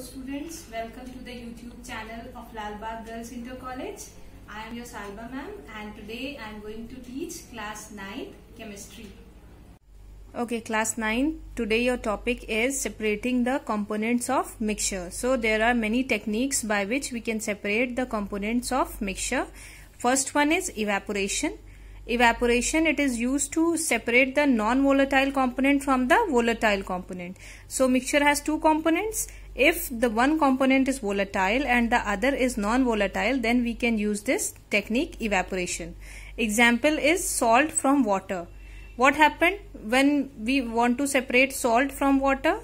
students, welcome to the YouTube channel of Lalbagh Girls Inter College. I am your Salba ma'am and today I am going to teach class 9 chemistry. Okay class 9, today your topic is separating the components of mixture. So there are many techniques by which we can separate the components of mixture. First one is evaporation. Evaporation it is used to separate the non-volatile component from the volatile component. So mixture has two components if the one component is volatile and the other is non-volatile, then we can use this technique evaporation. Example is salt from water. What happened when we want to separate salt from water?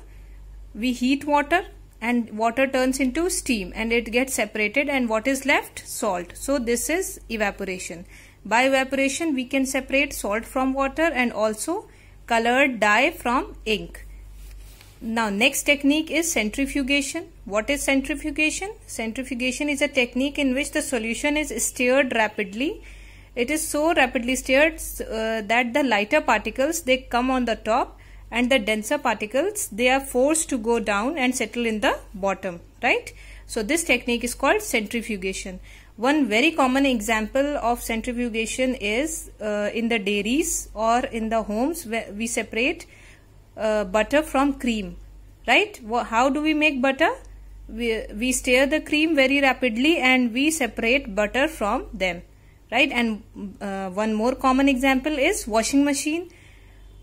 We heat water and water turns into steam and it gets separated and what is left? Salt. So this is evaporation. By evaporation we can separate salt from water and also colored dye from ink. Now next technique is centrifugation. What is centrifugation? Centrifugation is a technique in which the solution is stirred rapidly. It is so rapidly stirred uh, that the lighter particles they come on the top and the denser particles they are forced to go down and settle in the bottom, right? So this technique is called centrifugation. One very common example of centrifugation is uh, in the dairies or in the homes where we separate uh, butter from cream right how do we make butter we, we stir the cream very rapidly and we separate butter from them right and uh, one more common example is washing machine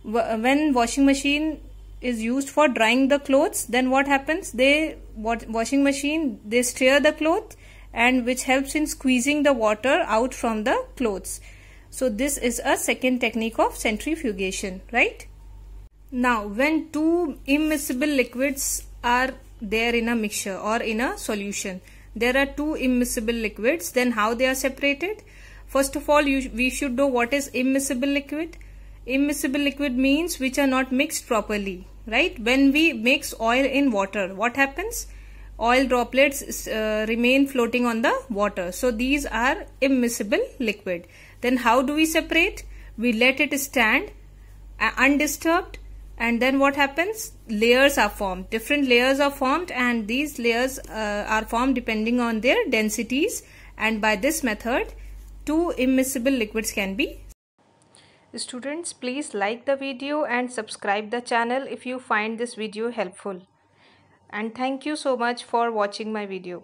when washing machine is used for drying the clothes then what happens they what washing machine they stir the cloth and which helps in squeezing the water out from the clothes so this is a second technique of centrifugation right now, when two immiscible liquids are there in a mixture or in a solution, there are two immiscible liquids, then how they are separated? First of all, you, we should know what is immiscible liquid. Immiscible liquid means which are not mixed properly, right? When we mix oil in water, what happens? Oil droplets uh, remain floating on the water. So, these are immiscible liquid. Then how do we separate? We let it stand uh, undisturbed and then what happens layers are formed different layers are formed and these layers uh, are formed depending on their densities and by this method two immiscible liquids can be students please like the video and subscribe the channel if you find this video helpful and thank you so much for watching my video